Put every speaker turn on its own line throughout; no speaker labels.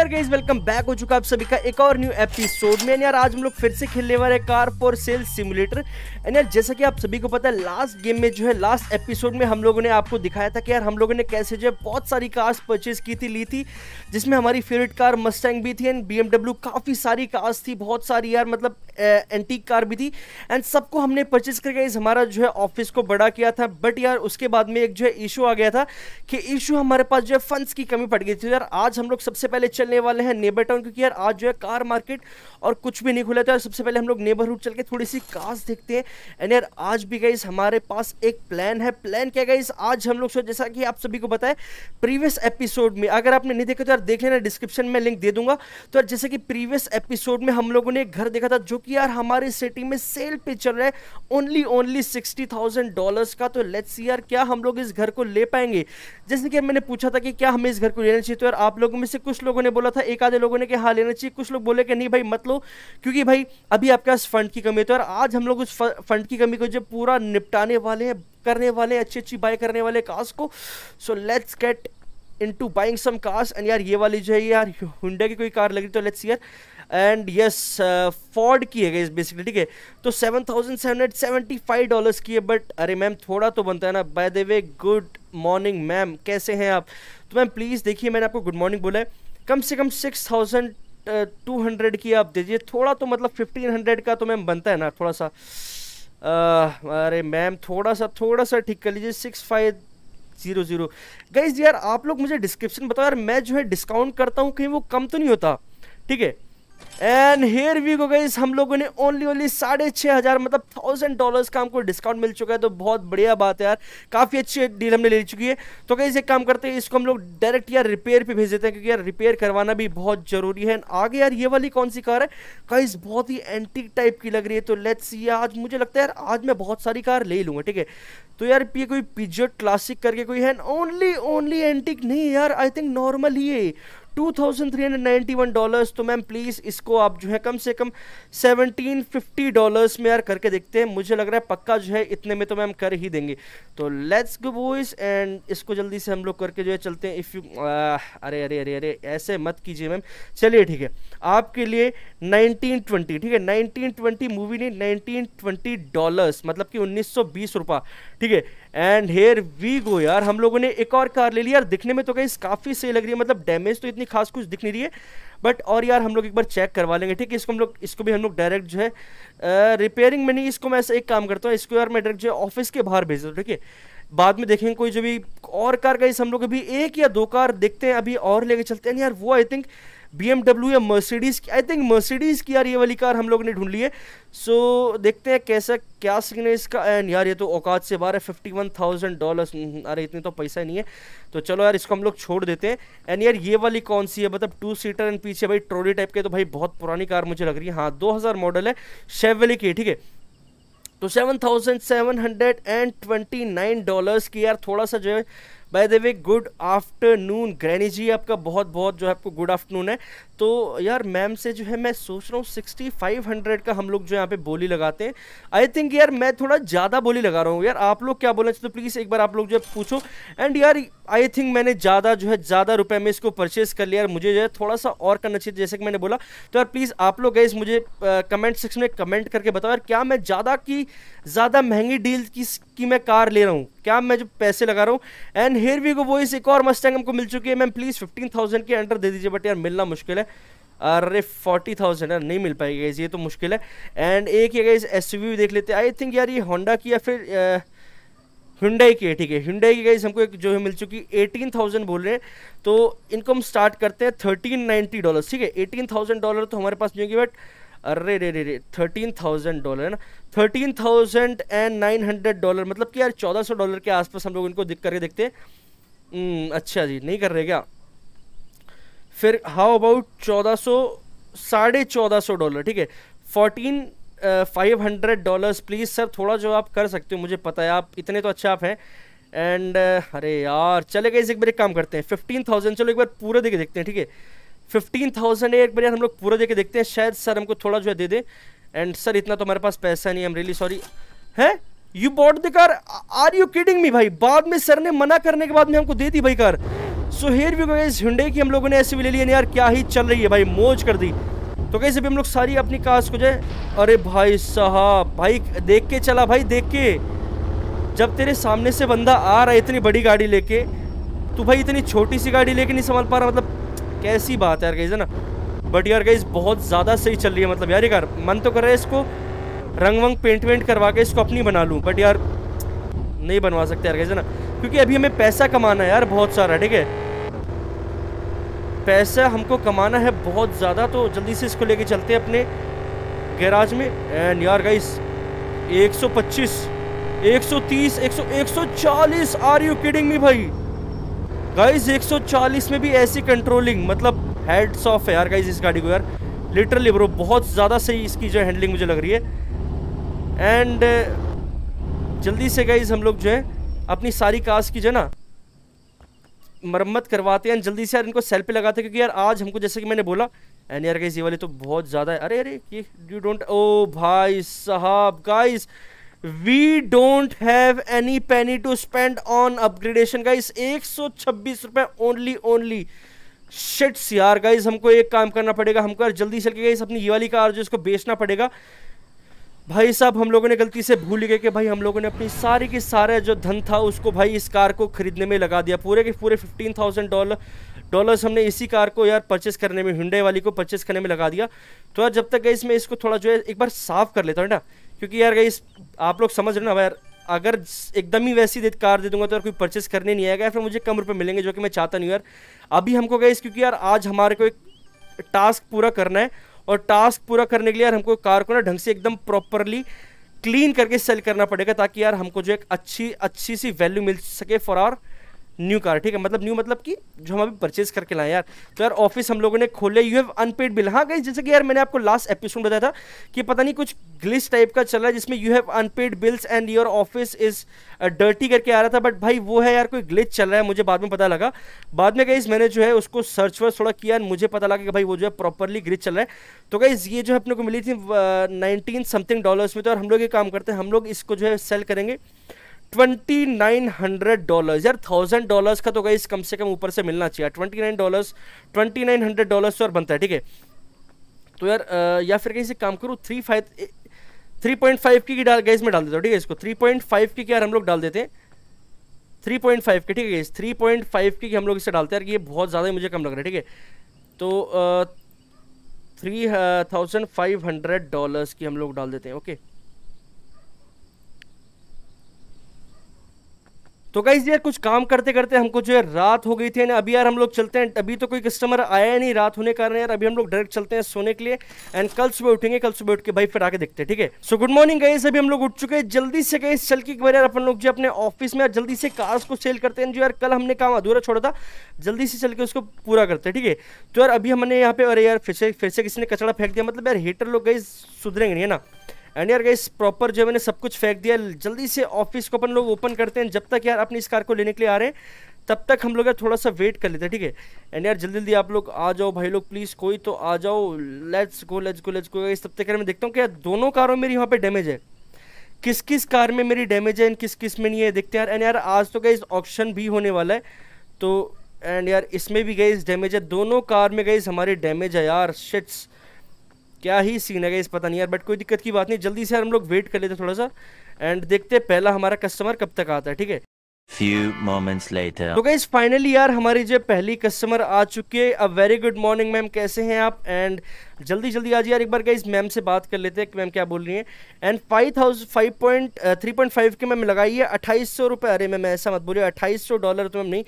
यार guys welcome back हो चुका है आप सभी का एक और न्यू एपिसोड में यार आज हम लोग फिर से खेलने वाले हैं car for sale simulator and यार जैसा कि आप सभी को पता है लास्ट गेम में जो है लास्ट एपिसोड में हम लोगों ने आपको दिखाया था कि यार हम लोगों ने कैसे जो है बहुत सारी कार्स परचेज की थी ली थी जिसमें हमारी फेवरेट कार मस्टैंग भी थी एंड बी काफ़ी सारी कार्स थी बहुत सारी यार मतलब एंटीक कार भी थी एंड सबको हमने परचेज करके इस हमारा जो है ऑफिस को बड़ा किया था बट यार उसके बाद में एक जो है इशू आ गया था कि इशू हमारे पास जो है फंड्स की कमी पड़ गई थी तो यार आज हम लोग सबसे पहले चल चलने वाले हैं नेबर टाउन क्योंकि यार आज जो है कार मार्केट और कुछ भी नहीं खुला था सबसे पहले हम लोग नेबरहुड चल के थोड़ी सी कार्स देखते हैं एंड यार आज भी गई हमारे पास एक प्लान है प्लान क्या गई आज हम लोग जैसा कि आप सभी को बताए प्रीवियस एपिसोड में अगर आपने नहीं देखा तो यार देख लेना डिस्क्रिप्शन में लिंक दे दूंगा तो यार जैसे कि प्रीवियस एपिसोड में हम लोगों ने घर देखा था जो कि यार हमारे सिटी में सेल पे चल रहा है only only sixty thousand dollar का तो लेट्स यार क्या हम लोग इस घर को ले पाएंगे जैसे कि मैंने पूछा था कि क्या हमें इस घर को लेना चाहिए तो यार आप लोगों में से कुछ लोगों ने बोला था एक आधे लोगों ने कि हाँ लेना चाहिए कुछ लोग बोले कि नहीं भाई मत लो क्योंकि भाई अभी आपके पास फंड की कमी है तो यार आज हम लोग उस फंड की कमी को जब पूरा निपटाने वाले हैं करने वाले हैं अच्छी अच्छी बाय करने वाले कार्स को so let's get into buying some cars and यार ये वाली जो है यार हुडा की कोई कार लग रही तो लेट्स यार एंड यस फॉर्ड की है इस बेसिकली ठीक है तो seven thousand seven hundred seventy five dollars की है बट अरे मैम थोड़ा तो बनता है ना by the way good morning ma'am कैसे हैं आप तो मैम प्लीज़ देखिए मैंने आपको गुड मॉर्निंग बोला है कम से कम सिक्स थाउजेंड टू हंड्रेड की आप दीजिए थोड़ा तो मतलब फिफ्टीन हंड्रेड का तो मैम बनता है ना थोड़ा सा आ, अरे मैम थोड़ा सा थोड़ा सा ठीक कर लीजिए six five zero zero guys यार आप लोग मुझे डिस्क्रिप्शन बताओ यार मैं जो है डिस्काउंट करता हूँ कहीं वो कम तो नहीं होता ठीक है एंड हेयर वी को गई हम लोगों ने ओनली ओनली साढ़े छः हज़ार मतलब थाउजेंड डॉलर्स का हमको डिस्काउंट मिल चुका है तो बहुत बढ़िया बात है यार काफ़ी अच्छी डील हमने ले चुकी है तो कहीं एक काम करते हैं इसको हम लोग डायरेक्ट यार रिपेयर पे भेज देते हैं क्योंकि यार रिपेयर करवाना भी बहुत ज़रूरी है आगे यार ये वाली कौन सी कार है कहीं बहुत ही एंटी टाइप की लग रही है तो लेट्स ये आज मुझे लगता है यार आज मैं बहुत सारी कार ले लूँगा ठीक है तो यार ये कोई पिजट क्लासिक करके कोई है ओनली ओनली एंटिक नहीं यार आई थिंक नॉर्मल ही है 2391 डॉलर्स तो मैम प्लीज़ इसको आप जो है कम से कम 1750 डॉलर्स में यार करके देखते हैं मुझे लग रहा है पक्का जो है इतने में तो मैम कर ही देंगे तो लेट्स गो बॉयज एंड इसको जल्दी से हम लोग करके जो है चलते हैं इफ़ यू uh, अरे अरे अरे अरे ऐसे मत कीजिए मैम चलिए ठीक है आपके लिए 1920 ठीक है 1920 मूवी नहीं 1920 डॉलर्स मतलब कि 1920 रुपया ठीक है एंड हेयर वी गो यार हम लोगों ने एक और कार ले ली यार दिखने में तो कहीं काफ़ी सही लग रही है मतलब डैमेज तो इतनी खास कुछ दिख नहीं रही है बट और यार हम लोग एक बार चेक करवा लेंगे ठीक है इसको हम लोग इसको भी हम लोग डायरेक्ट जो है रिपेयरिंग में नहीं इसको मैं ऐसा एक काम करता हूँ इसको यार मैं डायरेक्ट जो है ऑफिस के बाहर भेज देता हूँ ठीक है बाद में देखेंगे कोई जो भी और कार का हम लोग अभी एक या दो कार देखते हैं अभी और लेके चलते हैं यार वो आई थिंक बी या मर्सिडीज़ आई थिंक मर्सिडीज़ की यार ये वाली कार हम लोग ने ढूंढ ली है सो so, देखते हैं कैसा क्या सीन है इसका एंड यार ये तो औकात से बाहर है फिफ्टी वन थाउजेंड डॉलर्स अरे इतने तो पैसा नहीं है तो चलो यार इसको हम लोग छोड़ देते हैं एंड यार ये वाली कौन सी है मतलब टू सीटर एंड पीछे भाई ट्रोली टाइप के तो भाई बहुत पुरानी कार मुझे लग रही है हाँ दो हज़ार मॉडल है शेवली की ठीक है तो seven thousand seven hundred and twenty nine dollars की यार थोड़ा सा जो है by the way good afternoon granny ji आपका बहुत बहुत जो है आपको गुड आफ्टरनून है तो यार मैम से जो है मैं सोच रहा हूँ सिक्सटी फाइव हंड्रेड का हम लोग जो यहाँ पे बोली लगाते हैं आई थिंक यार मैं थोड़ा ज़्यादा बोली लगा रहा हूँ यार आप लोग क्या बोलना चाहते हो प्लीज़ एक बार आप लोग जो है पूछो एंड यार आई थिंक मैंने ज़्यादा जो है ज़्यादा रुपये में इसको परचेज़ कर लिया यार मुझे जो है थोड़ा सा और करना चाहिए जैसे कि मैंने बोला तो यार प्लीज़ आप लोग गए मुझे कमेंट सेक्शन में कमेंट करके बताओ यार क्या मैं ज़्यादा की ज़्यादा महंगी डील की, की मैं कार ले रहा हूँ क्या मैं जो पैसे लगा रहा हूँ एंड हेयर वी गो वो इस एक और मस्टैंग हमको मिल चुकी है मैम प्लीज़ फिफ्टीन थाउजेंड के अंडर दे दीजिए बट यार मिलना मुश्किल है अरे फोर्टी थाउजेंड है नहीं मिल पाएगी गाइज ये तो मुश्किल है एंड एक ये गाइज एस भी देख लेते आई थिंक यार ये होंडा की या फिर हुंडई की है ठीक है हुंडई की गाइज हमको एक जो है मिल चुकी एटीन थाउजेंड बोल रहे हैं तो इनको हम स्टार्ट करते हैं थर्टीन नाइन्टी डॉलर ठीक है एटीन थाउजेंड डॉलर तो हमारे पास जाएंगे बट अरे रे रे रे थर्टीन थाउजेंड डॉलर है ना thirteen thousand and nine hundred dollar मतलब कि यार चौदह सौ डॉलर के आसपास हम लोग इनको दिख करके देखते हैं हम्म, अच्छा जी नहीं कर रहे क्या फिर हाउ अबाउट चौदह सौ साढ़े चौदह सौ डॉलर ठीक है fourteen five hundred dollars please sir थोड़ा जो आप कर सकते हो मुझे पता है आप इतने तो अच्छे आप हैं एंड uh, अरे यार चले गए एक बार एक काम करते हैं फिफ्टीन थाउजेंड चलो एक बार पूरा देखे देखते हैं ठीक है फिफ्टीन थाउजेंड एक बार यार हम लोग पूरा देखे देखते हैं शायद सर हमको थोड़ा जो है दे दें एंड सर इतना तो हमारे पास पैसा नहीं है रियली सॉरी है you bought the car are you kidding me भाई बाद में सर ने मना करने के बाद में हमको दे दी भाई कार सो हेयर भी गाइस हिंडे की हम लोगों ने ऐसे भी ले लिया यार क्या ही चल रही है भाई मौज कर दी तो कैसे अभी हम लोग सारी अपनी काश को जाए अरे भाई साहब भाई देख के चला भाई देख के जब तेरे सामने से बंदा आ रहा है इतनी बड़ी गाड़ी लेके तो भाई इतनी छोटी सी गाड़ी लेके नहीं संभाल पा रहा मतलब कैसी बात है यार गई ना बट यार गई बहुत ज़्यादा सही चल रही है मतलब यार यार मन तो कर रहा है इसको रंग वंग पेंट वेंट करवा के इसको अपनी बना लूँ बट यार नहीं बनवा सकते यार कहीं ना क्योंकि अभी हमें पैसा कमाना है यार बहुत सारा ठीक है पैसा हमको कमाना है बहुत ज़्यादा तो जल्दी से इसको लेके चलते हैं अपने गैराज में एंड यार guys 125 130 100 140 are you kidding me भाई गाइस 140 में भी ऐसी कंट्रोलिंग मतलब हेड्स ऑफ है यार गाइस इस गाड़ी को यार लिटरली ब्रो बहुत ज़्यादा सही इसकी जो हैंडलिंग मुझे लग रही है एंड जल्दी से गाइज हम लोग जो है अपनी सारी कास्ट की जो ना मरम्मत करवाते हैं जल्दी से यार इनको सेल पे लगाते हैं क्योंकि यार आज हमको जैसे कि मैंने बोला एन यार गाइस ये वाले तो बहुत ज़्यादा है अरे अरे ये यू डोंट ओ भाई साहब guys we don't have any penny to spend on upgradation guys एक सौ छब्बीस रुपये ओनली ओनली शिट्स यार गाइस हमको एक काम करना पड़ेगा हमको यार जल्दी से गाइस अपनी ये वाली कार जो इसको बेचना पड़ेगा भाई साहब हम लोगों ने गलती से भूल गए कि भाई हम लोगों ने अपनी सारी की सारा जो धन था उसको भाई इस कार को ख़रीदने में लगा दिया पूरे के पूरे फिफ्टीन थाउजेंड डॉलर डॉलर्स हमने इसी कार को यार परचेस करने में हिंडे वाली को परचेस करने में लगा दिया तो यार जब तक गई मैं इसको थोड़ा जो है एक बार साफ़ कर लेता हूँ ना क्योंकि यार गई आप लोग समझ रहे ना यार अगर एकदम ही वैसी दे कार दे दूंगा तो यार कोई परचेस करने नहीं आएगा फिर मुझे कम रुपये मिलेंगे जो कि मैं चाहता नहीं यार अभी हमको गई क्योंकि यार आज हमारे को एक टास्क पूरा करना है और टास्क पूरा करने के लिए यार हमको कार को ना ढंग से एकदम प्रॉपरली क्लीन करके सेल करना पड़ेगा ताकि यार हमको जो एक अच्छी अच्छी सी वैल्यू मिल सके फॉर आर न्यू कार ठीक है मतलब न्यू मतलब कि जो हम अभी परचेज करके लाए यार तो यार ऑफिस हम लोगों ने खोले यू हैव अनपेड बिल हाँ गई जैसे कि यार मैंने आपको लास्ट एपिसोड बताया था कि पता नहीं कुछ ग्लिस टाइप का चल रहा है जिसमें you have unpaid bills and your office is dirty करके आ रहा था बट भाई वो है यार कोई ग्लिच चल रहा है मुझे बाद में पता लगा बाद में गई मैंने जो है उसको सर्च वर्च थोड़ा किया मुझे पता लगा कि भाई वो जो है प्रॉपरली ग्लिच चल रहा है तो गाइज ये जो है अपने को मिली थी नाइनटीन समथिंग डॉलर्स में तो और हम लोग ये काम करते हैं हम लोग इसको जो है सेल करेंगे ट्वेंटी नाइन हंड्रेड डॉलर यार थाउजेंड डॉलर्स का तो गाइस कम से कम ऊपर से मिलना चाहिए twenty nine dollars twenty nine hundred dollar और बनता है ठीक है तो यार आ, या फिर कहीं से काम करूँ three five three point five की डाल गैस में डाल देता हूँ ठीक है इसको थ्री पॉइंट फाइव की यार हम लोग डाल देते हैं थ्री पॉइंट फाइव की ठीक है थ्री पॉइंट फाइव की हम लोग इसे डालते हैं यार ये बहुत ज़्यादा मुझे कम लग रहा है ठीक है तो three thousand five hundred dollars की हम लोग डाल देते हैं ओके okay? तो गाइज यार कुछ काम करते करते हमको जो है रात हो गई थी ना अभी यार हम लोग चलते हैं अभी तो कोई कस्टमर आया नहीं रात होने कारण यार अभी हम लोग डायरेक्ट चलते हैं सोने के लिए एंड कल सुबह उठेंगे कल सुबह उठ के भाई फिर आके देखते हैं ठीक है सो गुड मॉर्निंग गाइज अभी हम लोग उठ चुके हैं जल्दी से गए चल के बार यार अपन लोग जो अपने ऑफिस में यार जल्दी से कार्स को सेल करते हैं जो यार कल हमने काम अधूरा छोड़ा था जल्दी से चल के उसको पूरा करते हैं ठीक है तो यार अभी हमने यहाँ पे अरे यार फिर से फिर से किसी ने कचरा फेंक दिया मतलब यार हीटर लोग गए सुधरेंगे नहीं है ना एंड यार गाइस प्रॉपर जो मैंने सब कुछ फेंक दिया जल्दी से ऑफिस को अपन लोग ओपन करते हैं जब तक यार अपनी इस कार को लेने के लिए आ रहे हैं तब तक हम लोग यार थोड़ा सा वेट कर लेते हैं ठीक है एंड यार जल्दी जल्दी आप लोग आ जाओ भाई लोग प्लीज़ कोई तो आ जाओ let's go let's go let's go guys तब तक यार मैं देखता हूँ कि यार दोनों कारों मेरी यहाँ पर डैमेज है किस किस कार में मेरी डैमेज है एंड किस किस में नहीं है देखते यार एंड यार आज तो गई ऑप्शन भी होने वाला है तो एंड यार इसमें भी गई डैमेज है दोनों कार में गई हमारी डैमेज है यार शिट्स क्या ही सीन है इस पता नहीं यार बट कोई दिक्कत की बात नहीं जल्दी से यार हम लोग वेट कर लेते थोड़ा सा एंड देखते पहला हमारा कस्टमर कब तक आता है ठीक है Few moments later. तो गाइज फाइनली यार हमारी जो पहली कस्टमर आ चुकी है a very good morning ma'am कैसे हैं आप एंड जल्दी जल्दी आज यार एक बार गाइज मैम से बात कर लेते हैं कि मैम क्या बोल रही हैं and five thousand five point three point five के मैम लगाई है अट्ठाईस सौ रुपये अरे मैम ऐसा मत बोलिए अट्ठाईस सौ डॉलर तो मैम नहीं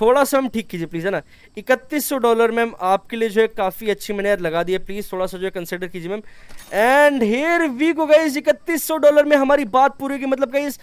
थोड़ा सा मैम ठीक कीजिए प्लीज़ है ना इकतीस सौ डॉलर मैम आपके लिए जो है काफ़ी अच्छी मैंने यार लगा दी है प्लीज़ थोड़ा सा जो है कंसिडर कीजिए ma'am and here we go guys इकतीस सौ डॉलर में हमारी बात पूरी होगी मतलब गाइज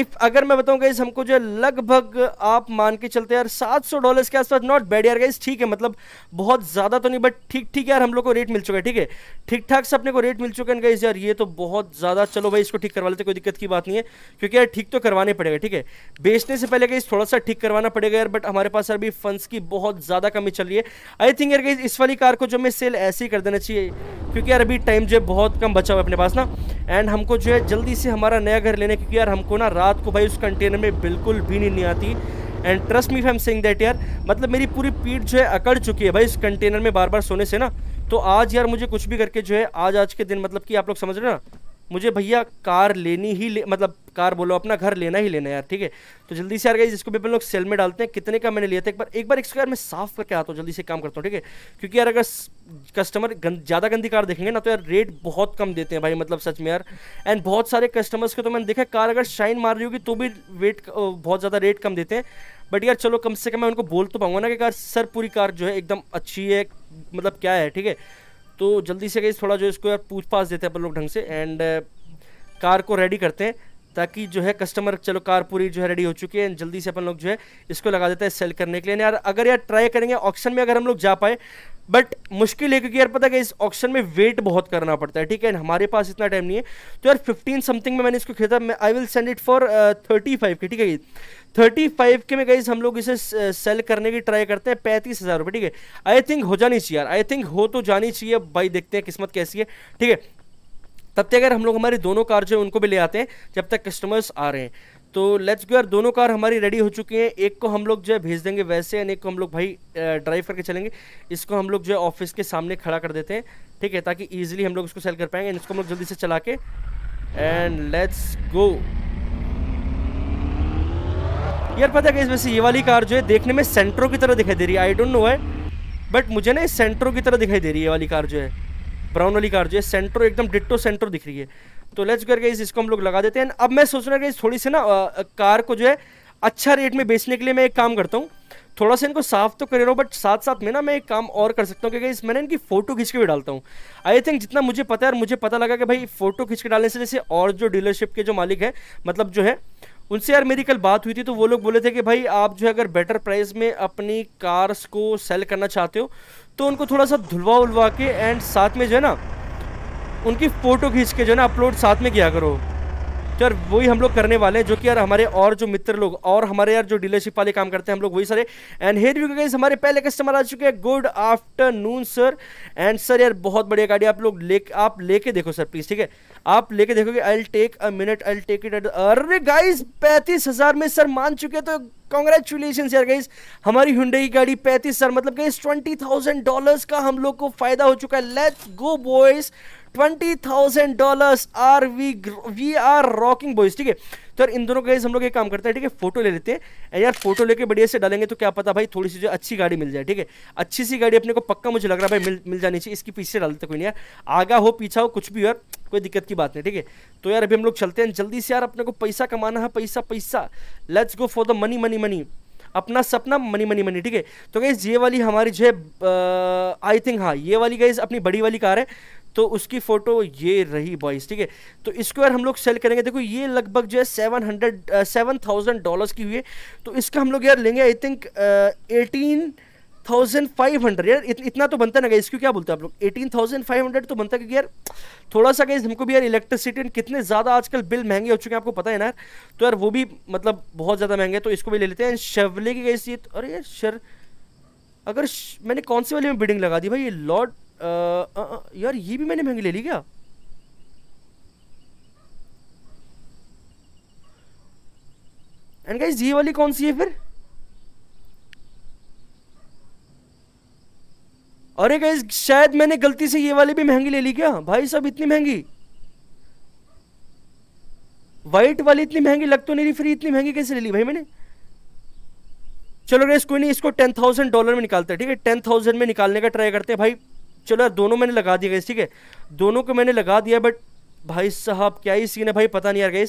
इफ अगर मैं बताऊं गाइज हमको जो है लगभग आप मान के चलते यार सात सौ डॉलर के आसपास नॉट बैड यार गाइज ठीक है मतलब बहुत ज़्यादा तो नहीं बट ठीक ठीक यार हम लोग को रेट मिल चुका है ठीक है ठीक ठाक से अपने को रेट मिल चुका है गाइज यार ये तो बहुत ज़्यादा चलो भाई इसको ठीक करवा लेते कोई दिक्कत की बात नहीं है क्योंकि यार ठीक तो करवाने पड़ेगा ठीक है बेचने से पहले गाइज थोड़ा सा ठीक करवाना पड़ेगा यार बट हमारे पास अभी भी फंड्स की बहुत ज़्यादा कमी चल रही है आई थिंक यार गाइज इस वाली कार को जो हमें सेल ऐसे ही कर देना चाहिए क्योंकि यार अभी टाइम जो है बहुत कम बचा हुआ है अपने पास ना एंड हमको जो है जल्दी से हमारा नया घर लेने क्योंकि यार हमको ना रात को भाई उस कंटेनर में बिल्कुल भी नींद नहीं आती and trust me fam sing that यार मतलब मेरी पूरी पीठ जो है अकड़ चुकी है भाई इस कंटेनर में बार बार सोने से ना तो आज यार मुझे कुछ भी करके जो है आज आज के दिन मतलब कि आप लोग समझ रहे हो ना मुझे भैया कार लेनी ही ले मतलब कार बोलो अपना घर लेना ही लेना यार ठीक है तो जल्दी से यार गाइज इसको भी अपन लोग सेल में डालते हैं कितने का मैंने लिया था एक बार एक बार इसको यार मैं साफ करके आता हूँ जल्दी से काम करता हूँ ठीक है क्योंकि यार अगर कस्टमर गंद ज़्यादा गंदी कार देखेंगे ना तो यार रेट बहुत कम देते हैं भाई मतलब सच में यार एंड बहुत सारे कस्टमर्स को तो मैंने देखा कार अगर शाइन मार रही होगी तो भी वेट बहुत ज़्यादा रेट कम देते हैं बट यार चलो कम से कम मैं उनको बोल तो पाऊंगा ना कि कार सर पूरी कार जो है एकदम अच्छी है मतलब क्या है ठीक है तो जल्दी से गई थोड़ा जो इसको यार पूछ पाछ देते हैं अपन लोग ढंग से एंड कार uh, को रेडी करते हैं ताकि जो है कस्टमर चलो कार पूरी जो है रेडी हो चुकी है जल्दी से अपन लोग जो है इसको लगा देते हैं सेल करने के लिए यार अगर यार ट्राई करेंगे ऑप्शन में अगर हम लोग जा पाए बट मुश्किल है क्योंकि यार पता है इस ऑप्शन में वेट बहुत करना पड़ता है ठीक है हमारे पास इतना टाइम नहीं है तो यार फिफ्टीन समथिंग में मैंने इसको खरीदा मैं I will send it for thirty five K ठीक है थर्टी फाइव के में गई हम लोग इसे सेल uh, करने की ट्राई करते हैं पैंतीस हज़ार रुपये ठीक है आई थिंक हो जानी चाहिए यार आई थिंक हो तो जानी चाहिए भाई देखते हैं किस्मत कैसी है ठीक है तब तक अगर हम लोग हमारी दोनों कार जो है उनको भी ले आते हैं जब तक कस्टमर्स आ रहे हैं तो लेट्स गो यार दोनों कार हमारी रेडी हो चुकी हैं एक को हम लोग जो है भेज देंगे वैसे एंड एक को हम लोग भाई ड्राइव करके चलेंगे इसको हम लोग जो है ऑफिस के सामने खड़ा कर देते हैं ठीक है ताकि ईजिली हम लोग इसको सेल कर पाएंगे एंड इसको हम लोग जल्दी से चला के एंड लेट्स गो यार पता है इसमें से ये वाली कार जो है देखने में सेंट्रो की तरह दिखाई दे रही है आई डोंट नो है बट मुझे ना सेंट्रो की तरह दिखाई दे रही है ये वाली कार जो है ब्राउन वाली कार जो है सेंट्रो एकदम डिट्टो सेंट्रो दिख रही है तो लेट्स करके गई इसको हम लोग लगा देते हैं अब मैं सोच रहा हूँ थोड़ी सी ना कार को जो है अच्छा रेट में बेचने के लिए मैं एक काम करता हूँ थोड़ा सा इनको साफ तो कर रहा हूँ बट साथ साथ में ना मैं एक काम और कर सकता हूँ क्योंकि मैंने इनकी फ़ोटो खींच के भी डालता हूँ आई थिंक जितना मुझे पता है और मुझे पता लगा कि भाई फ़ोटो खींच के डालने से जैसे और जो डीलरशिप के जो मालिक है मतलब जो है उनसे यार मेरी कल बात हुई थी तो वो लोग बोले थे कि भाई आप जो है अगर बेटर प्राइस में अपनी कार्स को सेल करना चाहते हो तो उनको थोड़ा सा धुलवा उलवा के एंड साथ में जो है ना उनकी फ़ोटो खींच के जो है ना अपलोड साथ में किया करो तो यार वही हम लोग करने वाले हैं जो कि यार हमारे और जो मित्र लोग और हमारे यार जो डीलरशिप वाले काम करते हैं हम लोग वही सारे एंड हेर यू गाइज हमारे पहले कस्टमर आ चुके हैं good afternoon sir and sir यार बहुत बढ़िया गाड़ी आप लोग ले आप लेके देखो सर प्लीज़ ठीक है आप लेके देखोगे I'll take a minute I'll take it अरे गाइज पैंतीस हज़ार में सर मान चुके तो कॉन्ग्रेचुलेशन यार गाइज हमारी हुडे की गाड़ी पैंतीस हजार मतलब गाइज ट्वेंटी थाउजेंड डॉलर का हम लोग को फायदा हो चुका है let's go boys twenty thousand dollar are we we are rocking boys ठीक है तो यार इन दोनों का हम लोग एक काम करते हैं ठीक है फोटो ले लेते हैं यार फोटो लेके बढ़िया से डालेंगे तो क्या पता भाई थोड़ी सी जो अच्छी गाड़ी मिल जाए ठीक है अच्छी सी गाड़ी अपने को पक्का मुझे लग रहा है भाई मिल मिल जानी चाहिए इसकी पीछे डालते कोई नहीं यार आगा हो पीछा हो कुछ भी यार कोई दिक्कत की बात नहीं ठीक है तो यार अभी हम लोग चलते हैं जल्दी से यार अपने को पैसा कमाना है पैसा पैसा let's go for the money money money अपना सपना मनी मनी मनी ठीक है तो गाइज ये वाली हमारी जो है आई थिंक हाँ ये वाली गाइज अपनी बड़ी वाली कार है तो उसकी फ़ोटो ये रही बॉइस ठीक है तो इसको यार हम लोग सेल करेंगे देखो ये लगभग जो है seven hundred seven thousand dollars की हुई है तो इसका हम लोग यार लेंगे I think eighteen thousand five hundred यार इत, इतना तो बनता ना गया इसको क्या बोलते हैं आप लोग एटीन थाउजेंड फाइव हंड्रेड तो बनता क्योंकि यार थोड़ा सा गाइज हमको भी यार इलेक्ट्रिसिटी कितने ज़्यादा आजकल बिल महंगे हो चुके हैं आपको पता है ना यार तो यार वो भी मतलब बहुत ज़्यादा महंगे तो इसको भी ले लेते हैं शेवले की गई तो- अरे यार शर अगर मैंने कौन सी वाली में बिल्डिंग लगा दी भाई ये लॉर्ड यार ये भी मैंने महंगी ले ली क्या एंड ये वाली कौन सी है फिर अरे गई शायद मैंने गलती से ये वाली भी महंगी ले ली क्या भाई साहब इतनी महंगी वाइट वाली इतनी महंगी लग तो नहीं रही फिर इतनी महंगी कैसे ले ली भाई मैंने चलो गैस कोई नहीं इसको टेन थाउजेंड डॉलर में निकालते हैं ठीक है टेन थाउजेंड में निकालने का ट्राई करते हैं भाई चलो यार दोनों मैंने लगा दिया गई ठीक है दोनों को मैंने लगा दिया बट भाई साहब क्या ही सीन है भाई पता नहीं यार गई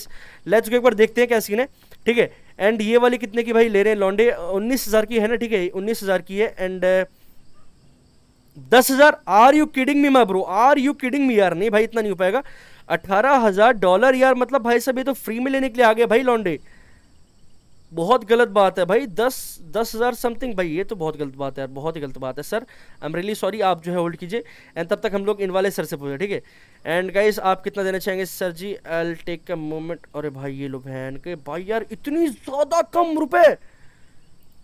लेट्स गो एक बार देखते हैं क्या सीन है ठीक है एंड ये वाली कितने की भाई ले रहे हैं लॉन्डे उन्नीस हज़ार की है ना ठीक है उन्नीस हज़ार की है एंड uh, दस हज़ार आर यू किडिंग मी मैं bro are you kidding me यार नहीं भाई इतना नहीं हो पाएगा अठारह हज़ार डॉलर यार मतलब भाई साहब ये तो फ्री में लेने के लिए आ गया भाई लॉन्डे बहुत गलत बात है भाई दस दस हज़ार समथिंग भाई ये तो बहुत गलत बात है यार बहुत ही गलत बात है sir I am really sorry आप जो है होल्ड कीजिए एंड तब तक हम लोग इन वाले सर से पूछे ठीक है एंड गाइस आप कितना देना चाहेंगे sir ji I take a moment अरे भाई ये लो बहन के भाई यार इतनी ज़्यादा कम रुपये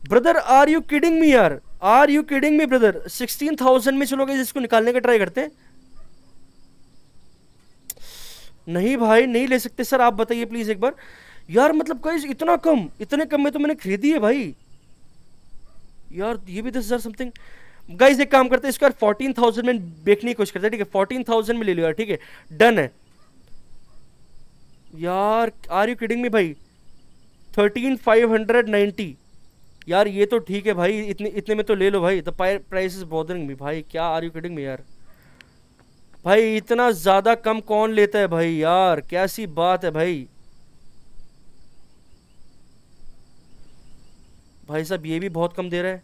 brother are you kidding me यार are you kidding me brother sixteen में चलो गाइस इसको निकालने का ट्राई करते हैं नहीं भाई नहीं ले सकते सर आप बताइए प्लीज़ एक बार यार मतलब कई इतना कम इतने कम में तो मैंने खरीदी है भाई यार ये भी दस हज़ार समथिंग गाइज एक काम करते हैं इसको यार फोर्टीन थाउजेंड में बेचने की कोशिश करते हैं ठीक है फोर्टीन थाउजेंड में ले लो यार ठीक है डन है यार आर यू किडिंग में भाई थर्टीन फाइव हंड्रेड नाइन्टी यार ये तो ठीक है भाई इतने इतने में तो ले लो भाई the price is bothering me भाई क्या आर यू किडिंग में यार भाई इतना ज़्यादा कम कौन लेता है भाई यार कैसी बात है भाई भाई साहब ये भी बहुत कम दे रहा है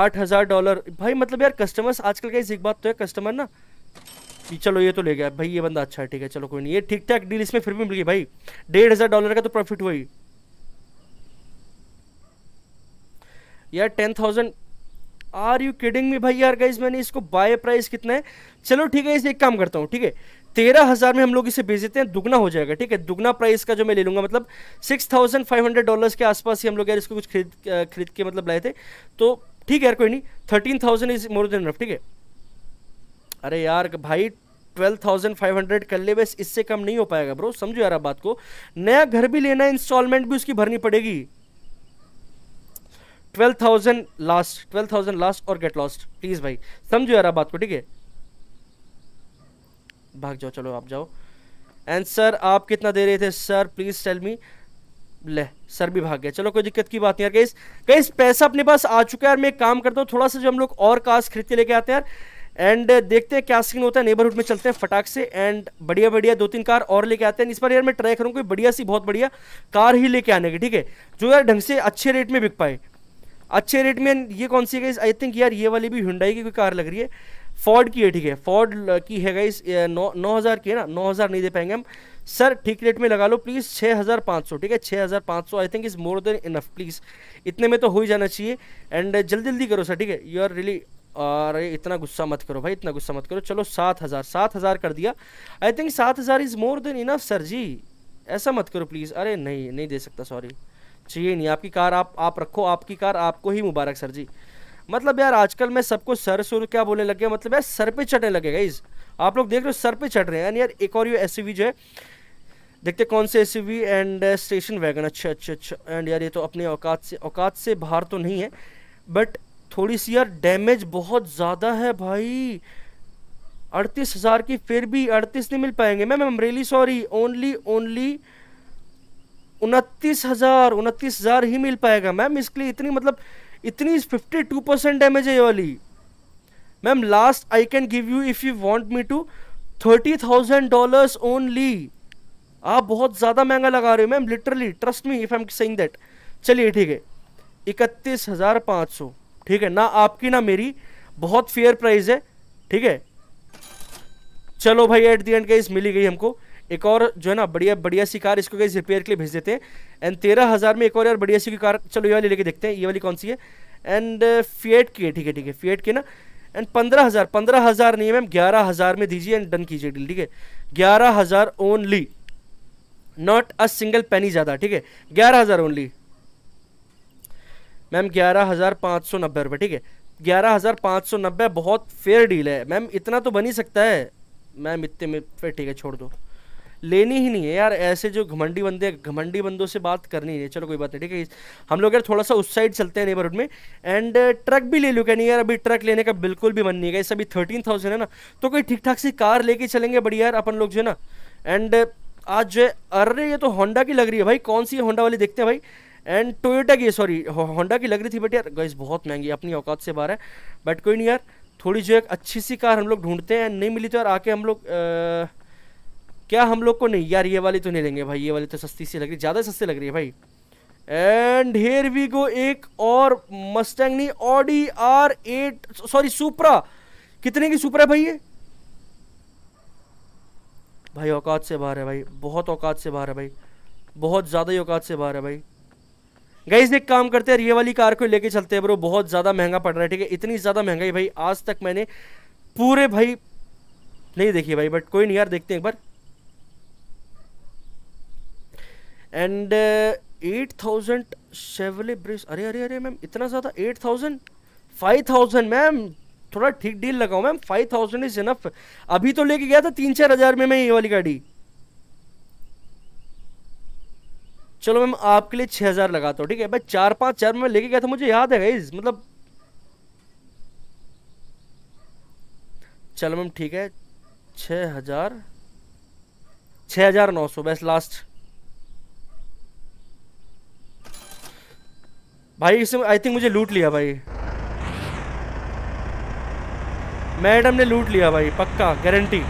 आठ हज़ार डॉलर भाई मतलब यार कस्टमर्स आजकल का एक बात तो है कस्टमर ना चलो ये तो ले गया भाई ये बंदा अच्छा है ठीक है चलो कोई नहीं ये ठीक ठाक डील इसमें फिर भी मिल गई भाई डेढ़ हज़ार डॉलर का तो प्रॉफिट हुआ ही यार ten thousand are you kidding me भाई यार गाइज मैंने इसको बाय प्राइस कितना है चलो ठीक है इसे एक काम करता हूँ ठीक है तेरह हज़ार में हम लोग इसे बेच देते हैं दुगना हो जाएगा ठीक है दुगना प्राइस का जो मैं ले लूंगा मतलब six thousand five hundred dollar के आसपास ही हम लोग यार इसको कुछ खरीद खरीद के मतलब लाए थे तो ठीक है यार कोई नहीं thirteen thousand is more than रफ ठीक है अरे यार भाई ट्वेल्व थाउजेंड फाइव हंड्रेड कर ले बस इससे कम नहीं हो पाएगा ब्रो समझो यार आप बात को नया घर भी लेना है इंस्टॉलमेंट भी उसकी भरनी पड़ेगी twelve thousand last twelve thousand last और गेट लॉस्ट प्लीज़ भाई समझो यार आप बात को ठीक है भाग जाओ चलो आप जाओ एंड सर आप कितना दे रहे थे सर प्लीज़ टेल मी ले सर भी भाग गया चलो कोई दिक्कत की बात नहीं यार कई कई पैसा अपने पास आ चुका है यार मैं काम करता हूँ थोड़ा सा जो हम लोग और कार्स खरीद के लेके आते हैं यार एंड देखते हैं क्या सीन होता है नेबरहुड में चलते हैं फटाक से एंड बढ़िया बढ़िया दो तीन कार और लेके आते हैं इस बार यार मैं ट्राई करूँ कोई बढ़िया सी बहुत बढ़िया कार ही लेके आने की ठीक है जो यार ढंग से अच्छे रेट में बिक पाए अच्छे रेट में ये कौन सी है आई थिंक यार ये वाली भी हुंडाई की कोई कार लग रही है फोर्ड की है ठीक है फोर्ड की है गाइस नौ नौ हज़ार की है ना नौ हज़ार नहीं दे पाएंगे हम सर ठीक रेट में लगा लो प्लीज़ छः हज़ार पाँच सौ ठीक है छः हज़ार पाँच सौ I think is more than enough please इतने में तो हो ही जाना चाहिए एंड जल्दी जल्दी करो सर ठीक है यू आर रियली और इतना गुस्सा मत करो भाई इतना गुस्सा मत करो चलो सात हज़ार सात हज़ार कर दिया आई थिंक सात हज़ार is more than enough sir ji ऐसा मत करो प्लीज़ अरे नहीं नहीं दे सकता सॉरी चाहिए नहीं आपकी कार आप आप रखो आपकी कार आपको ही मुबारक सर जी मतलब यार आजकल मैं सबको सर सुर क्या बोलने लग गया मतलब यार सर पे चढ़ने लगे गई आप लोग देख रहे हो सर पे चढ़ रहे हैं यार एक और ये एस जो है देखते कौन से एस एंड स्टेशन वैगन अच्छा अच्छा अच्छा एंड यार ये तो अपने औकात से औकात से बाहर तो नहीं है बट थोड़ी सी यार डैमेज बहुत ज़्यादा है भाई अड़तीस हज़ार की फिर भी अड़तीस नहीं मिल पाएंगे ma'am ma'am really sorry only only उनतीस हज़ार उनतीस हज़ार ही मिल पाएगा मैम इसके लिए इतनी मतलब इतनी फिफ्टी टू परसेंट डैमेज है ये वाली ma'am last I can give you if you want me to thirty thousand dollar only आप बहुत ज़्यादा महंगा लगा रहे हो ma'am literally trust me if I am saying that चलिए ठीक है इकतीस हज़ार पाँच सौ ठीक है ना आपकी ना मेरी बहुत फेयर प्राइस है ठीक है चलो भाई एट दी एंड गाइस मिली गई हमको एक और जो है ना बढ़िया बढ़िया सी कार इसको गई रिपेयर के लिए भेज देते हैं एंड तेरह हज़ार में एक और यार बढ़िया सी की कार चलो ये वाली लेके देखते हैं ये वाली कौन सी है एंड फेट की है ठीक है ठीक है फिएट की ना एंड पंद्रह हज़ार पंद्रह हज़ार नहीं है मैम ग्यारह हज़ार में दीजिए एंड डन कीजिए डील ठीक है ग्यारह हज़ार only not a single penny ज़्यादा ठीक है ग्यारह हज़ार ओनली मैम ग्यारह हज़ार पाँच सौ नब्बे रुपये ठीक है ग्यारह हज़ार पाँच सौ नब्बे बहुत फेयर डील है मैम इतना तो बन ही सकता है मैम इतने में फिर ठीक है छोड़ दो लेनी ही नहीं है यार ऐसे जो घमंडी बंदे घमंडी बंदों से बात करनी है चलो कोई बात नहीं ठीक है हम लोग यार थोड़ा सा उस साइड चलते हैं नेबरहुड में एंड ट्रक uh, भी ले लू क्या नहीं यार अभी ट्रक लेने का बिल्कुल भी मन नहीं है इस अभी थर्टीन थाउजेंड है ना तो कोई ठीक ठाक सी कार लेके चलेंगे बड़ी यार अपन लोग जो है ना एंड uh, आज जो है अरे ये तो होंडा की लग रही है भाई कौन सी होंडा वाली देखते हैं भाई एंड टोयोटा की सॉरी होंडा की लग रही थी बट यार गाइस बहुत महंगी अपनी औकात से बाहर है बट कोई नहीं यार थोड़ी जो है अच्छी सी कार हम लोग ढूंढते हैं नहीं मिली तो यार आके हम लोग uh, क्या हम लोग को नहीं यार ये वाली तो नहीं लेंगे भाई ये वाली तो सस्ती सी लग रही ज़्यादा सस्ती लग रही है भाई एंड हेयर वी गो एक और मस्टैंग नहीं Audi R eight sorry Supra कितने की सुपरा है भाई ये भाई औकात से बाहर है भाई बहुत औकात से बाहर है भाई बहुत ज़्यादा ही औकात से बाहर है भाई गई एक काम करते हैं ये वाली कार को लेके चलते हैं ब्रो बहुत ज़्यादा महंगा पड़ रहा है ठीक है इतनी ज़्यादा महंगाई भाई आज तक मैंने पूरे भाई नहीं देखी भाई बट कोई नहीं यार देखते हैं एक बार एंड एट थाउजेंड शेवले ब्रिज अरे अरे अरे मैम इतना ज़्यादा eight thousand five thousand ma'am थोड़ा ठीक डील लगाओ ma'am five thousand is enough अभी तो लेके गया था तीन चार हज़ार में मैं ये वाली गाड़ी चलो मैम आपके लिए छः हज़ार लगाता हूँ ठीक है भाई चार पाँच चार में लेके गया था मुझे याद है गाइज मतलब चलो मैम ठीक है छः हज़ार छः हज़ार नौ सौ बस लास्ट भाई इसने आई थिंक मुझे लूट लिया भाई मैडम ने लूट लिया भाई पक्का गारंटी एंड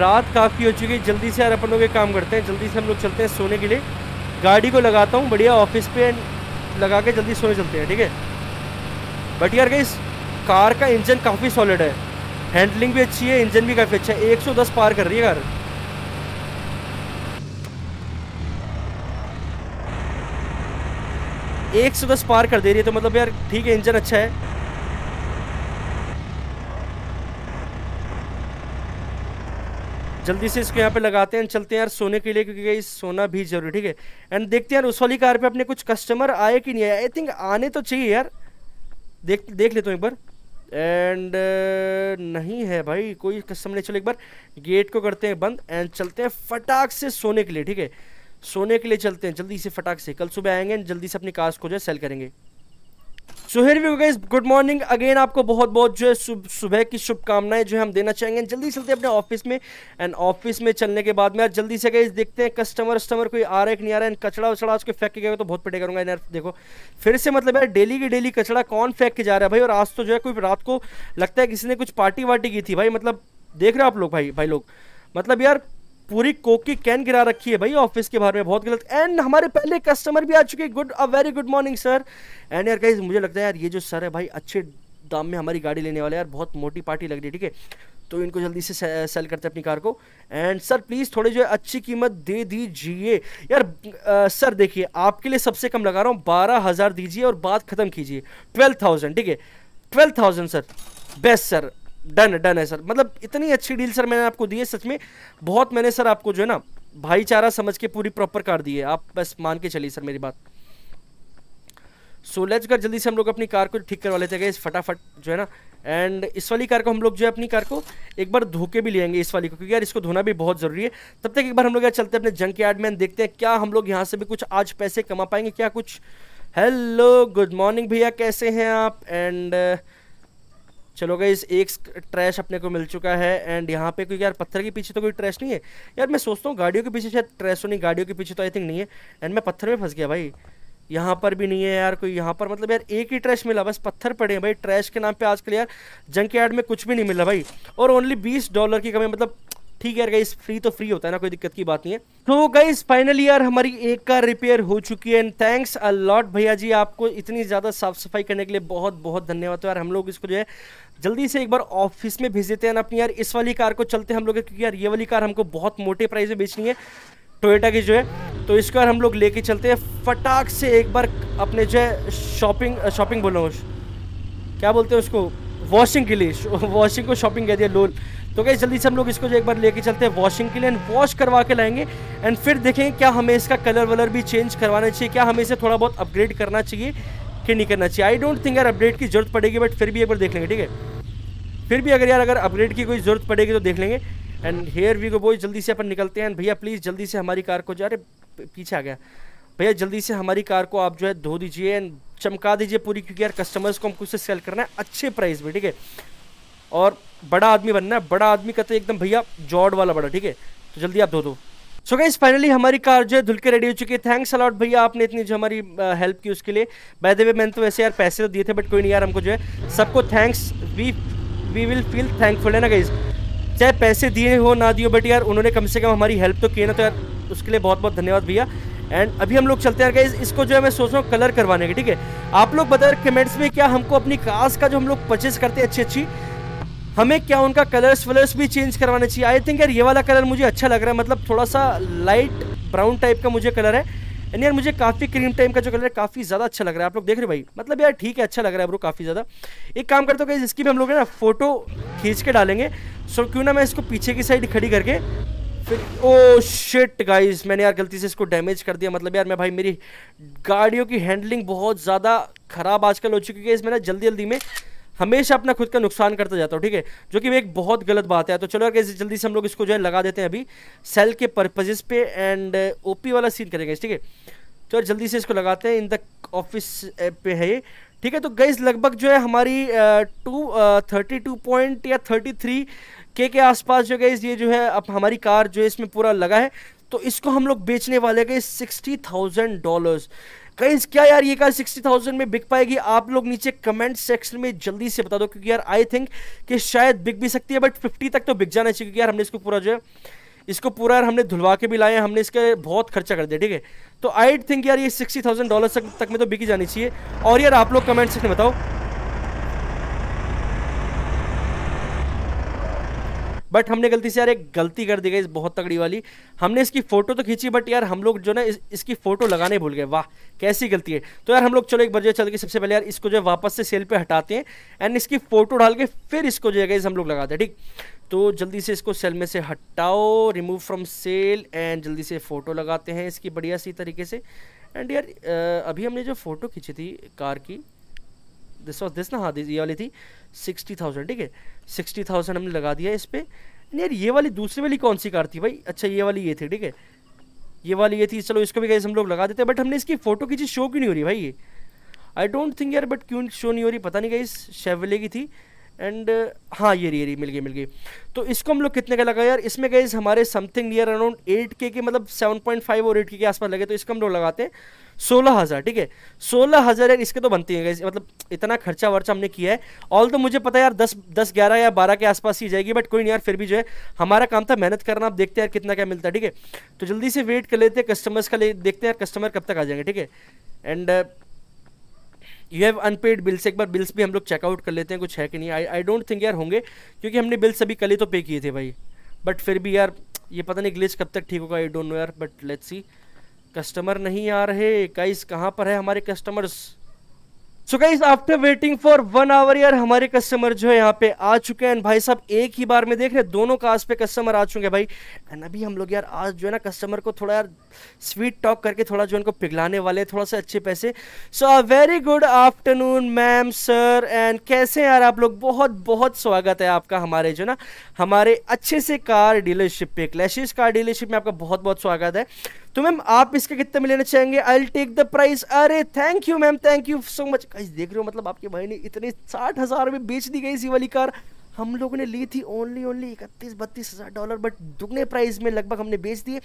रात काफ़ी हो चुकी है जल्दी से यार अपन लोग एक काम करते हैं जल्दी से हम लोग चलते हैं सोने के लिए गाड़ी को लगाता हूँ बढ़िया ऑफिस पे लगा के जल्दी सोने चलते हैं ठीक है बट यार गई कार का इंजन काफ़ी सॉलिड है हैंडलिंग भी अच्छी है इंजन भी काफ़ी अच्छा है 110 पार कर रही है कार एक सौ दस पार कर दे रही है तो मतलब यार ठीक है इंजन अच्छा है जल्दी से इसको यहाँ पे लगाते हैं चलते हैं यार सोने के लिए क्योंकि सोना भी जरूरी ठीक है एंड देखते हैं यार उस वाली कार पे अपने कुछ कस्टमर आए कि नहीं आए आई थिंक आने तो चाहिए यार देख देख लेता हूँ एक बार एंड uh, नहीं है भाई कोई कस्टम नहीं चलो एक बार गेट को करते हैं बंद एंड चलते हैं फटाक से सोने के लिए ठीक है सोने के लिए चलते हैं जल्दी से फटाक से कल सुबह आएंगे एंड जल्दी से अपनी कास्ट को जो है सेल करेंगे so here we guys good morning again आपको बहुत बहुत जो है सुबह की शुभकामनाएं जो है हम देना चाहेंगे जल्दी चलते अपने ऑफिस में एंड ऑफिस में चलने के बाद में यार जल्दी से गाइस देखते हैं कस्टमर वस्टमर कोई आ रहा है कि नहीं आ रहा है कचड़ा वचड़ा उसके फेंक के गए तो बहुत पटे करूंगा यार देखो फिर से मतलब यार डेली की डेली कचड़ा कौन फेंक के जा रहा है भाई और आज तो जो है कोई रात को लगता है किसी ने कुछ पार्टी वार्टी की थी भाई मतलब देख रहे हो आप लोग भाई भाई लोग मतलब यार पूरी कोक की कैन गिरा रखी है भाई ऑफिस के बाहर में बहुत गलत एंड हमारे पहले कस्टमर भी आ चुके हैं good a very good morning sir and यार गाइज मुझे लगता है यार ये जो सर है भाई अच्छे दाम में हमारी गाड़ी लेने वाले यार बहुत मोटी पार्टी लग रही है ठीक है तो इनको जल्दी से सेल करते हैं अपनी कार को एंड सर प्लीज़ थोड़ी जो है अच्छी कीमत दे दीजिए यार आ, सर देखिए आपके लिए सबसे कम लगा रहा हूँ बारह हज़ार दीजिए और बात ख़त्म कीजिए ट्वेल्व थाउजेंड ठीक है twelve thousand sir best sir done done है सर मतलब इतनी अच्छी डील सर मैंने आपको दी है सच में बहुत मैंने सर आपको जो है ना भाईचारा समझ के पूरी प्रॉपर कार दी है आप बस मान के चलिए सर मेरी बात सो लेट्स कर जल्दी से हम लोग अपनी कार को ठीक करवा लेते हैं फटाफट जो है ना एंड इस वाली कार को हम लोग जो है अपनी कार को एक बार धो के भी ले आएंगे इस वाली को क्योंकि यार इसको धोना भी बहुत ज़रूरी है तब तक एक बार हम लोग यार चलते हैं अपने के यार्ड में देखते हैं क्या हम लोग यहाँ से भी कुछ आज पैसे कमा पाएंगे क्या कुछ हेलो गुड मॉर्निंग भैया कैसे हैं आप एंड uh, चलो गई एक ट्रैश अपने को मिल चुका है एंड यहाँ पे क्योंकि यार पत्थर के पीछे तो कोई ट्रैश नहीं है यार मैं सोचता हूँ गाड़ियों के पीछे शायद ट्रैश हो नहीं गाड़ियों के पीछे तो आई थिंक नहीं है एंड मैं पत्थर में फंस गया भाई यहाँ पर भी नहीं है यार कोई यहाँ पर मतलब यार एक ही ट्रैश मिला बस पत्थर पड़े हैं भाई ट्रैश के नाम पे आजकल यार जंक यार्ड में कुछ भी नहीं मिला भाई और ओनली बीस डॉलर की कमी मतलब ठीक है यार गाइस फ्री तो फ्री होता है ना कोई दिक्कत की बात नहीं है तो गाइस फाइनली यार हमारी एक कार रिपेयर हो चुकी है एंड थैंक्स लॉट भैया जी आपको इतनी ज़्यादा साफ सफाई करने के लिए बहुत बहुत धन्यवाद तो यार हम लोग इसको जो है जल्दी से एक बार ऑफिस में भेज देते हैं अपनी यार इस वाली कार को चलते हैं हम लोग क्योंकि यार ये वाली कार हमको बहुत मोटे प्राइस में बेचनी है टोयोटा की जो है तो इसको यार हम लोग लेके चलते हैं फटाक से एक बार अपने जो है शॉपिंग शॉपिंग बोल रहा हूँ क्या बोलते हैं उसको वॉशिंग के लिए वॉशिंग को शॉपिंग कह दिया लोल तो गई जल्दी से हम लोग इसको जो एक बार लेके चलते हैं वॉशिंग के लिए एंड वॉश करवा के लाएंगे एंड फिर देखेंगे क्या हमें इसका कलर वलर भी चेंज करवाना चाहिए क्या हमें इसे थोड़ा बहुत अपग्रेड करना चाहिए कि नहीं करना चाहिए आई डोंट थिंक यार अपडेट की जरूरत पड़ेगी बट फिर भी एक बार देख लेंगे ठीक है फिर भी अगर यार अगर अपग्रेड की कोई ज़रूरत पड़ेगी तो देख लेंगे एंड हेयर वी गो बोई जल्दी से अपन निकलते हैं एंड भैया प्लीज़ जल्दी से हमारी कार को जो अरे पीछे आ गया भैया जल्दी से हमारी कार को आप जो है धो दीजिए एंड चमका दीजिए पूरी क्योंकि यार कस्टमर्स को हमको उससे सेल करना है अच्छे प्राइस में ठीक है और बड़ा आदमी बनना है बड़ा आदमी कहते एकदम भैया जॉड वाला बड़ा ठीक है तो जल्दी आप धो दो सो गाइज फाइनली हमारी कार जो है धुल के रेडी हो चुकी है थैंक्स अलॉट भैया आपने इतनी जो हमारी हेल्प की उसके लिए बाय द वे मैंने तो वैसे यार पैसे तो दिए थे बट कोई नहीं यार हमको जो है सबको thanks we we will feel thankful है ना गाइज चाहे पैसे दिए हो ना दिए बट यार उन्होंने कम से कम हमारी हेल्प तो की ना तो यार उसके लिए बहुत बहुत धन्यवाद भैया एंड अभी हम लोग चलते हैं गाइज इसको जो है मैं सोच रहा हूँ कलर करवाने के ठीक है आप लोग बताए कमेंट्स में क्या हमको अपनी कार्स का जो हम लोग परचेज करते हैं अच्छी अच्छी हमें क्या उनका कलर्स वलर्स भी चेंज करवाना चाहिए आई थिंक यार ये वाला कलर मुझे अच्छा लग रहा है मतलब थोड़ा सा लाइट ब्राउन टाइप का मुझे कलर है एंड यार मुझे काफ़ी क्रीम टाइप का जो कलर है काफ़ी ज़्यादा अच्छा लग रहा है आप लोग देख रहे हो भाई मतलब यार ठीक है अच्छा लग रहा है ब्रो काफ़ी ज़्यादा एक काम करते हो इसकी भी हम लोग ना फोटो खींच के डालेंगे सो क्यों ना मैं इसको पीछे की साइड खड़ी करके फिर ओ शिट गाइज मैंने यार गलती से इसको डैमेज कर दिया मतलब यार मैं भाई मेरी गाड़ियों की हैंडलिंग बहुत ज़्यादा ख़राब आजकल हो चुकी है इसमें ना जल्दी जल्दी में हमेशा अपना खुद का नुकसान करता जाता हूँ ठीक है जो कि एक बहुत गलत बात है तो चलो अगर जल्दी से हम लोग इसको जो है लगा देते हैं अभी सेल के पर्पजेस पे एंड ओपी uh, वाला सीन करेंगे ठीक है चलो जल्दी से इसको लगाते हैं इन द ऑफिस पे है ये ठीक है तो गैस लगभग जो है हमारी टू थर्टी टू पॉइंट या थर्टी थ्री के के आसपास जो गैस ये जो है अब हमारी कार जो है इसमें पूरा लगा है तो इसको हम लोग बेचने वाले गए सिक्सटी थाउजेंड डॉलर्स कहीं क्या यार ये कार सिक्सटी थाउजेंड में बिक पाएगी आप लोग नीचे कमेंट सेक्शन में जल्दी से बता दो क्योंकि यार आई थिंक कि शायद बिक भी सकती है बट फिफ्टी तक तो बिक जाना चाहिए क्योंकि यार हमने इसको पूरा जो है इसको पूरा यार हमने धुलवा के भी लाए हमने इसके बहुत खर्चा कर दिया ठीक है तो आई थिंक यार ये सिक्सटी थाउजेंड डॉलर तक में तो बिकी जानी चाहिए और यार आप लोग कमेंट सेक्शन में बताओ बट हमने गलती से यार एक गलती कर दी गई बहुत तगड़ी वाली हमने इसकी फ़ोटो तो खींची बट यार हम लोग जो ना इस, इसकी फ़ोटो लगाने भूल गए वाह कैसी गलती है तो यार हम लोग चलो एक बार जो चल के सबसे पहले यार इसको जो है वापस से सेल पर हटाते हैं एंड इसकी फ़ोटो डाल के फिर इसको जो है हम लोग लगाते हैं ठीक तो जल्दी से इसको सेल में से हटाओ रिमूव फ्रॉम सेल एंड जल्दी से फ़ोटो लगाते हैं इसकी बढ़िया सी तरीके से एंड यार अभी हमने जो फ़ोटो खींची थी कार की दिस वॉज दिस ना हाँ ये वाली थी सिक्सटी थाउजेंड ठीक है सिक्सटी थाउजेंड हमने लगा दिया इस पर यार ये वाली दूसरी वाली कौन सी कार थी भाई अच्छा ये वाली ये थी ठीक है ये वाली ये थी चलो इसको भी कैसे हम लोग लगा देते हैं बट हमने इसकी फ़ोटो खींची शो क्यों नहीं हो रही भाई ये आई डोंट थिंक यार बट क्यों शो नहीं हो रही पता नहीं गई शेवले की थी एंड uh, हाँ ये रही ये रही मिल गई मिल गई तो इसको हम लोग कितने का लगा यार इसमें गए हमारे something near around eight K मतलब सेवन पॉइंट फाइव और एट के आसपास लगे तो इसको हम लोग लगाते हैं सोलह हज़ार ठीक है सोलह हज़ार यार इसके तो बनती है मतलब इतना खर्चा वर्चा हमने किया है ऑल तो मुझे पता है यार दस दस ग्यारह या बारह के आसपास ही जाएगी बट कोई नहीं यार फिर भी जो है हमारा काम था मेहनत करना आप देखते हैं यार कितना क्या मिलता है ठीक है तो जल्दी से वेट कर लेते हैं कस्टमर्स का ले देखते हैं यार कस्टमर कब तक आ जाएंगे ठीक है and you have unpaid bills एक बार बिल्स भी हम लोग चेकआउट कर लेते हैं कुछ है कि नहीं आई आई डोंट थिंक यार होंगे क्योंकि हमने बिल्स अभी कल ही तो पे किए थे भाई बट फिर भी यार ये पता नहीं ग्लिच कब तक ठीक होगा आई डोंट नो यार बट लेट्स सी कस्टमर नहीं आ रहे गाइस कहां पर है हमारे customers so guys after waiting for one hour यार हमारे कस्टमर जो है यहाँ पे आ चुके हैं भाई साहब एक ही बार में देख रहे दोनों कास्ट पे कस्टमर आ चुके हैं भाई एंड अभी हम लोग यार आज जो है ना कस्टमर को थोड़ा यार स्वीट टॉक करके थोड़ा जो इनको पिघलाने वाले थोड़ा सा अच्छे पैसे so a very good afternoon ma'am sir and कैसे यार आप लोग बहुत बहुत स्वागत है आपका हमारे जो ना हमारे अच्छे से कार डीलरशिप पे क्लैशिज कार डीलरशिप में आपका बहुत बहुत स्वागत है तो मैम आप इसका कितने में लेना चाहेंगे आई टेक द प्राइस अरे thank you ma'am thank you so much guys देख रहे हो मतलब आपके भाई ने इतने साठ हज़ार में बेच दी गई इसी वाली कार हम लोगों ने ली थी ओनली ओनली इकतीस बत्तीस हज़ार डॉलर बट दुगने प्राइस में लगभग हमने बेच दिए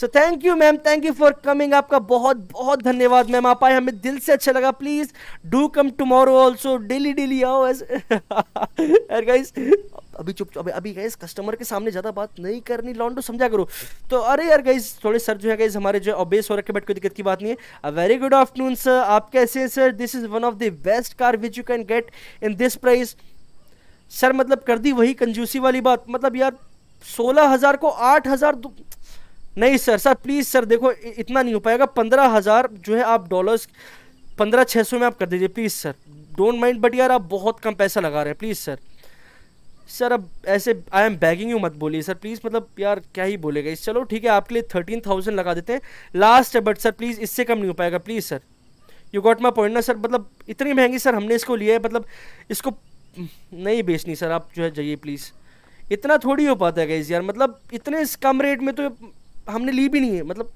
so thank you ma'am thank you for coming आपका बहुत बहुत धन्यवाद मैम आप आए हमें दिल से अच्छा लगा please do come tomorrow also daily daily आओ एज गाइस अभी चुप अभी अभी गैस कस्टमर के सामने ज़्यादा बात नहीं करनी लॉन्डो समझा करो तो अरे यार गैस थोड़े सर जो है गैस हमारे जो ऑबेस हो रखे बट कोई दिक्कत की बात नहीं है a very good afternoon sir आप कैसे हैं sir this is one of the best car which you can get in this price sir मतलब कर दी वही कंजूसी वाली बात मतलब यार सोलह हज़ार को आठ हज़ार नहीं सर सर प्लीज़ सर देखो इतना नहीं हो पाएगा पंद्रह हज़ार जो है आप डॉलर्स पंद्रह छः सौ में आप कर दीजिए please sir don't mind but यार आप बहुत कम पैसा लगा रहे हैं प्लीज़ सर सर अब ऐसे आई एम बैगिंग यू मत बोलिए सर प्लीज़ मतलब यार क्या ही बोलेगा इस चलो ठीक है आपके लिए थर्टीन थाउजेंड लगा देते हैं लास्ट है बट सर प्लीज़ इससे कम नहीं हो पाएगा please sir you got my point ना सर मतलब इतनी महंगी सर हमने इसको लिया है मतलब इसको नहीं बेचनी सर आप जो है जाइए प्लीज़ इतना थोड़ी हो पाता है गाइज यार मतलब इतने कम रेट में तो हमने ली भी नहीं है मतलब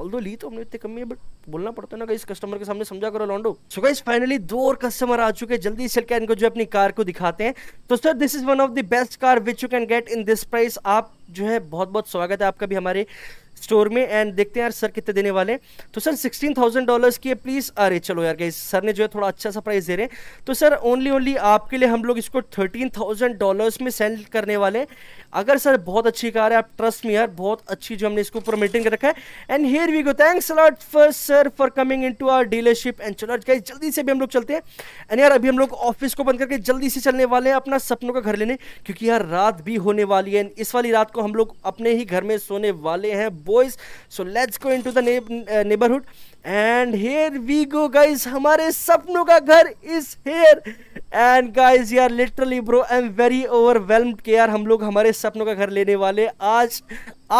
ऑल दो ली तो हमने इतनी कमी है बट बोलना पड़ता है ना इस कस्टमर के सामने समझा करो लॉन्डो सो गाइस फाइनली दो और कस्टमर आ चुके हैं जल्दी चल के इनको जो अपनी कार को दिखाते हैं तो sir this is one of the best car which you can get in this price आप जो है बहुत बहुत स्वागत है आपका भी हमारे स्टोर में एंड देखते हैं यार सर कितने देने वाले तो सर सिक्सटीन थाउजेंड डॉलर्स की है प्लीज़ अरे चलो यार गई सर ने जो है थोड़ा अच्छा सा प्राइस दे रहे हैं तो सर ओनली ओनली आपके लिए हम लोग इसको थर्टीन थाउजेंड डॉलर्स में सेल करने वाले अगर सर बहुत अच्छी कार है आप ट्रस्ट में यार बहुत अच्छी जो हमने इसको ऊपर मीटिंग कर रखा है and here we go thanks a lot for sir for coming in to our dealership and चलो गई जल्दी से भी हम लोग चलते हैं एंड यार अभी हम लोग ऑफिस को बंद करके जल्दी से चलने वाले हैं अपना सपनों का घर लेने क्योंकि यार रात भी होने वाली है इस वाली रात को हम लोग अपने ही घर में सोने वाले हैं boys so let's go into the neighbourhood and here we go guys हमारे सपनों का घर is here and guys you are literally bro I am very overwhelmed के यार हम लोग हमारे सपनों का घर लेने वाले आज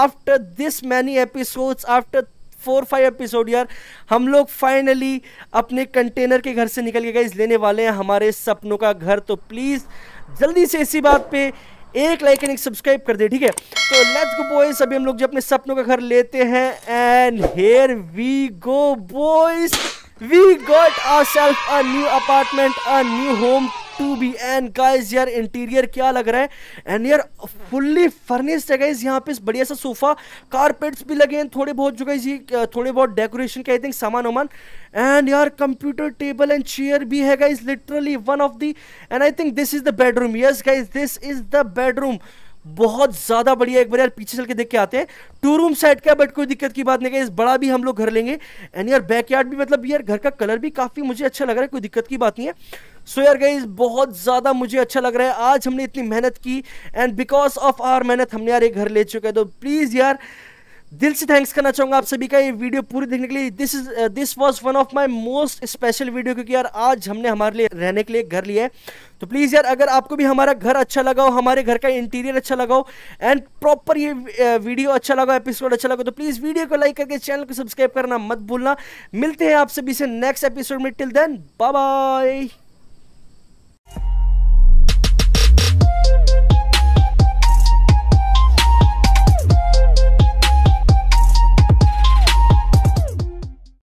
after this many episodes after four five episode यार हम लोग फाइनली अपने कंटेनर के घर से निकल के गाइज लेने वाले हैं हमारे सपनों का घर तो प्लीज जल्दी से इसी बात पे एक लाइक एंड सब्सक्राइब कर दे ठीक है तो लेट्स गो बॉयज अभी हम लोग जो अपने सपनों का घर लेते हैं and here we go boys we got ourselves a new apartment a new home to be and guys यार इंटीरियर क्या लग रहा है एंड यार फुल्ली फर्निश्ड है गाइज यहाँ पे बढ़िया सा सोफा कारपेट्स भी लगे हैं थोड़े बहुत जो गाइज ये थोड़े बहुत डेकोरेशन के आई थिंक सामान वामान एंड यार कंप्यूटर टेबल एंड चेयर भी है guys literally one of the and I think this is the bedroom yes guys this is the bedroom बहुत ज्यादा बढ़िया एक बार यार पीछे चल के देख के आते हैं टू रूम सेट का बट कोई दिक्कत की बात नहीं गई इस बड़ा भी हम लोग घर लेंगे एंड यार बैक यार्ड भी मतलब यार घर का कलर भी काफी मुझे अच्छा लग रहा है कोई दिक्कत की बात नहीं है सो यार गई बहुत ज़्यादा मुझे अच्छा लग रहा है आज हमने इतनी मेहनत की एंड बिकॉज ऑफ आर मेहनत हमने यार एक घर ले चुके हैं तो प्लीज़ यार दिल से थैंक्स करना चाहूंगा आप सभी का ये वीडियो पूरी देखने के लिए this is this was one of my most special video क्योंकि यार आज हमने हमारे लिए रहने के लिए घर लिया है तो प्लीज़ यार अगर आपको भी हमारा घर अच्छा लगा हो हमारे घर का इंटीरियर अच्छा लगा हो एंड प्रॉपर ये वीडियो uh, अच्छा लगा एपिसोड अच्छा लगा तो प्लीज़ वीडियो को लाइक करके चैनल को सब्सक्राइब करना मत भूलना मिलते हैं आप सभी से नेक्स्ट एपिसोड में टिल देन बाय